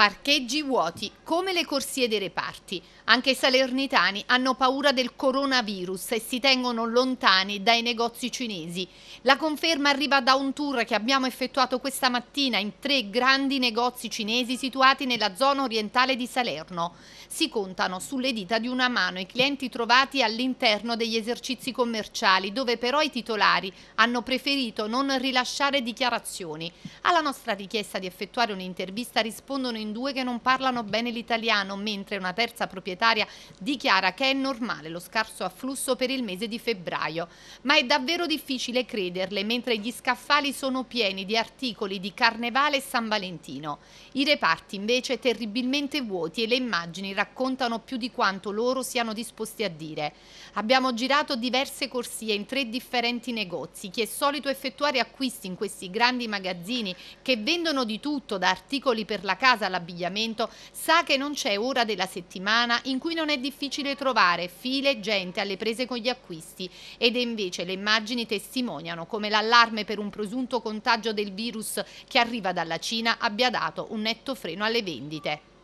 Parcheggi vuoti come le corsie dei reparti. Anche i salernitani hanno paura del coronavirus e si tengono lontani dai negozi cinesi. La conferma arriva da un tour che abbiamo effettuato questa mattina in tre grandi negozi cinesi situati nella zona orientale di Salerno. Si contano sulle dita di una mano i clienti trovati all'interno degli esercizi commerciali, dove però i titolari hanno preferito non rilasciare dichiarazioni. Alla nostra richiesta di effettuare un'intervista rispondono in in due che non parlano bene l'italiano, mentre una terza proprietaria dichiara che è normale lo scarso afflusso per il mese di febbraio. Ma è davvero difficile crederle, mentre gli scaffali sono pieni di articoli di Carnevale e San Valentino. I reparti invece terribilmente vuoti e le immagini raccontano più di quanto loro siano disposti a dire. Abbiamo girato diverse corsie in tre differenti negozi. Chi è solito effettuare acquisti in questi grandi magazzini che vendono di tutto, da articoli per la casa alla all'abbigliamento sa che non c'è ora della settimana in cui non è difficile trovare file e gente alle prese con gli acquisti ed invece le immagini testimoniano come l'allarme per un presunto contagio del virus che arriva dalla Cina abbia dato un netto freno alle vendite.